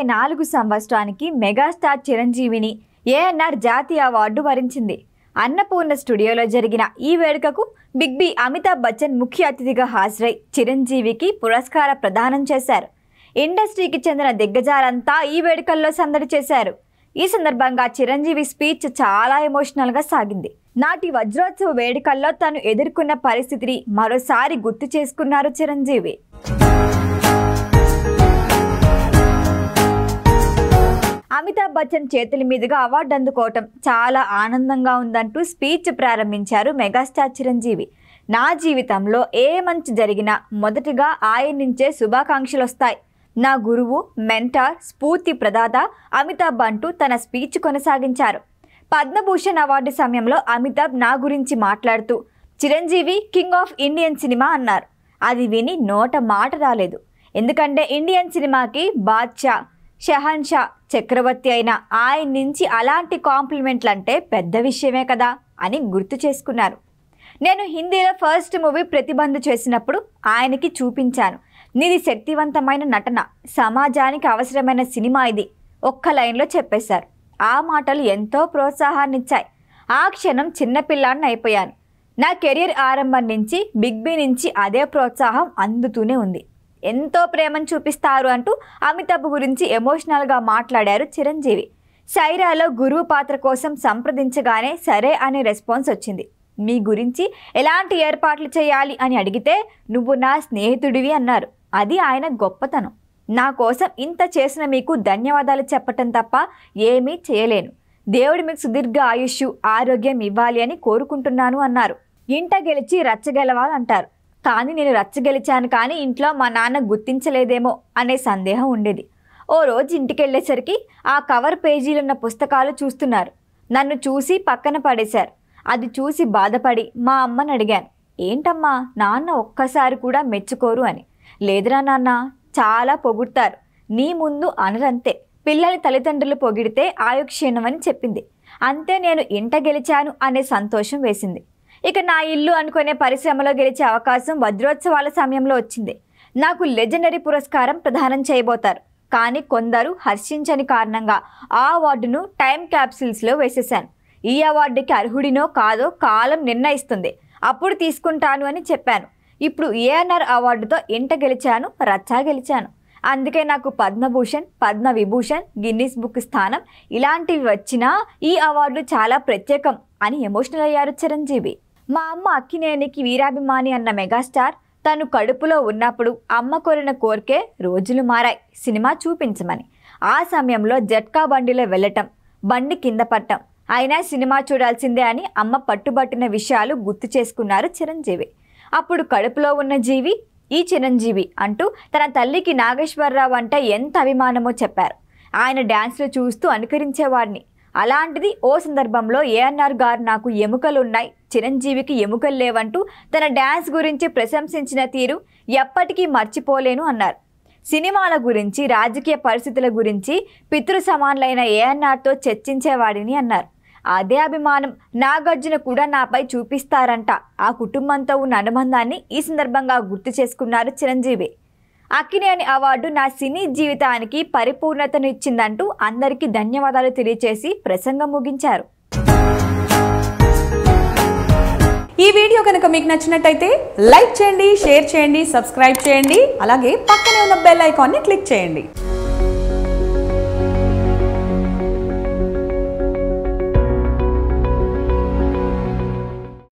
ఇరవై నాలుగు సంవత్సరానికి మెగాస్టార్ చిరంజీవిని ఏఎన్ఆర్ జాతీయ అవార్డు వరించింది అన్నపూర్ణ స్టూడియోలో జరిగిన ఈ వేడుకకు బిగ్ బి అమితాబ్ బచ్చన్ ముఖ్య అతిథిగా హాజరై చిరంజీవికి పురస్కార ప్రదానం చేశారు ఇండస్ట్రీకి చెందిన దిగ్గజాలంతా ఈ వేడుకల్లో సందడి చేశారు ఈ సందర్భంగా చిరంజీవి స్పీచ్ చాలా ఎమోషనల్గా సాగింది నాటి వజ్రోత్సవ వేడుకల్లో తను ఎదుర్కొన్న పరిస్థితిని మరోసారి గుర్తు చేసుకున్నారు చిరంజీవి అమితాబ్ బచ్చన్ చేతుల మీదుగా అవార్డు అందుకోవటం చాలా ఆనందంగా ఉందంటూ స్పీచ్ ప్రారంభించారు మెగాస్టార్ చిరంజీవి నా జీవితంలో ఏ మంచి జరిగినా మొదటిగా ఆయన నుంచే శుభాకాంక్షలు వస్తాయి నా గురువు మెంటార్ స్ఫూర్తి ప్రదాత అమితాబ్ అంటూ తన స్పీచ్ కొనసాగించారు పద్మభూషణ్ అవార్డు సమయంలో అమితాబ్ నా గురించి మాట్లాడుతూ Chiranjeevi king of Indian cinema అన్నారు అది విని నోట మాట రాలేదు ఎందుకంటే ఇండియన్ సినిమాకి బాద్షా షహన్షా చక్రవర్తి అయిన ఆయన నుంచి అలాంటి కాంప్లిమెంట్లు అంటే పెద్ద విషయమే కదా అని గుర్తు చేసుకున్నారు నేను హిందీలో ఫస్ట్ మూవీ ప్రతిబంధ చేసినప్పుడు ఆయనకి చూపించాను నీది శక్తివంతమైన నటన సమాజానికి అవసరమైన సినిమా ఇది ఒక్క లైన్లో చెప్పేశారు ఆ మాటలు ఎంతో ప్రోత్సాహాన్నిచ్చాయి ఆ క్షణం చిన్నపిల్లాడిని అయిపోయాను నా కెరీర్ ఆరంభం నుంచి బిగ్ బి నుంచి అదే ప్రోత్సాహం అందుతూనే ఉంది ఎంతో ప్రేమను చూపిస్తారు అంటూ అమితాబ్ గురించి ఎమోషనల్గా మాట్లాడారు చిరంజీవి సైరాలో గురువు పాత్ర కోసం సంప్రదించగానే సరే అనే రెస్పాన్స్ వచ్చింది మీ గురించి ఎలాంటి ఏర్పాట్లు చేయాలి అని అడిగితే నువ్వు నా స్నేహితుడివి అన్నారు అది ఆయన గొప్పతనం నా కోసం ఇంత చేసిన మీకు ధన్యవాదాలు చెప్పటం తప్ప ఏమీ చేయలేను దేవుడు మీకు సుదీర్ఘ ఆయుష్ ఆరోగ్యం ఇవ్వాలి అని కోరుకుంటున్నాను అన్నారు ఇంట గెలిచి రచ్చగెలవాలంటారు కానీ నేను గెలిచాను కానీ ఇంట్లో మా నాన్న గుర్తించలేదేమో అనే సందేహం ఉండేది ఓ రోజు ఇంటికి వెళ్ళేసరికి ఆ కవర్ పేజీలున్న పుస్తకాలు చూస్తున్నారు నన్ను చూసి పక్కన పడేశారు అది చూసి బాధపడి మా అమ్మని అడిగాను ఏంటమ్మా నాన్న ఒక్కసారి కూడా మెచ్చుకోరు అని లేదురా నాన్న చాలా పొగుడతారు నీ ముందు అనరంతే పిల్లల్ని తల్లిదండ్రులు పొగిడితే ఆయుక్షీణమని చెప్పింది అంతే నేను ఇంట గెలిచాను అనే సంతోషం వేసింది ఇక నా ఇల్లు అనుకునే పరిశ్రమలో గెలిచే అవకాశం వజ్రోత్సవాల సమయంలో వచ్చింది నాకు లెజెండరీ పురస్కారం ప్రదానం చేయబోతారు కానీ కొందరు హర్షించని కారణంగా ఆ అవార్డును టైం క్యాప్సిల్స్లో వేసేశాను ఈ అవార్డుకి అర్హుడినో కాదో కాలం నిర్ణయిస్తుంది అప్పుడు తీసుకుంటాను అని చెప్పాను ఇప్పుడు ఏఎన్ఆర్ అవార్డుతో ఇంట గెలిచాను రచ్చా గెలిచాను అందుకే నాకు పద్మభూషణ్ పద్మ విభూషణ్ గిన్నీస్ బుక్ స్థానం ఇలాంటివి వచ్చినా ఈ అవార్డులు చాలా ప్రత్యేకం అని ఎమోషనల్ అయ్యారు చిరంజీవి మా అమ్మ అక్కినేనికి వీరాభిమాని అన్న మెగాస్టార్ తను కడుపులో ఉన్నప్పుడు అమ్మ కోరిన కోరికే రోజులు మారాయి సినిమా చూపించమని ఆ సమయంలో జట్కా బండిలో వెళ్ళటం బండి కింద పట్టం అయినా సినిమా చూడాల్సిందే అని అమ్మ పట్టుబట్టిన విషయాలు గుర్తు చేసుకున్నారు చిరంజీవి అప్పుడు కడుపులో ఉన్న జీవి ఈ చిరంజీవి అంటూ తన తల్లికి నాగేశ్వరరావు అంటే ఎంత అభిమానమో చెప్పారు ఆయన డ్యాన్స్లు చూస్తూ అనుకరించేవాడిని అలాంటిది ఓ సందర్భంలో ఏఎన్ఆర్ గారు నాకు ఎముకలున్నాయి చిరంజీవికి ఎముకలు లేవంటూ తన డ్యాన్స్ గురించి ప్రశంసించిన తీరు ఎప్పటికీ మర్చిపోలేను అన్నారు సినిమాల గురించి రాజకీయ పరిస్థితుల గురించి పితృ సమానులైన ఏఎన్ఆర్తో చర్చించేవాడిని అన్నారు అదే అభిమానం నాగార్జున కూడా నాపై చూపిస్తారంట ఆ కుటుంబంతో ఉన్న అనుబంధాన్ని ఈ సందర్భంగా గుర్తు చేసుకున్నారు చిరంజీవి అక్కినేని అవార్డు నా సినీ జీవితానికి పరిపూర్ణతను ఇచ్చిందంటూ అందరికీ ధన్యవాదాలు తెలియజేసి ప్రసంగం ముగించారు ఈ వీడియో కనుక మీకు నచ్చినట్టయితే లైక్ చేయండి షేర్ చేయండి సబ్స్క్రైబ్ చేయండి అలాగే పక్కనే ఉన్న బెల్ ఐకాన్ని క్లిక్ చేయండి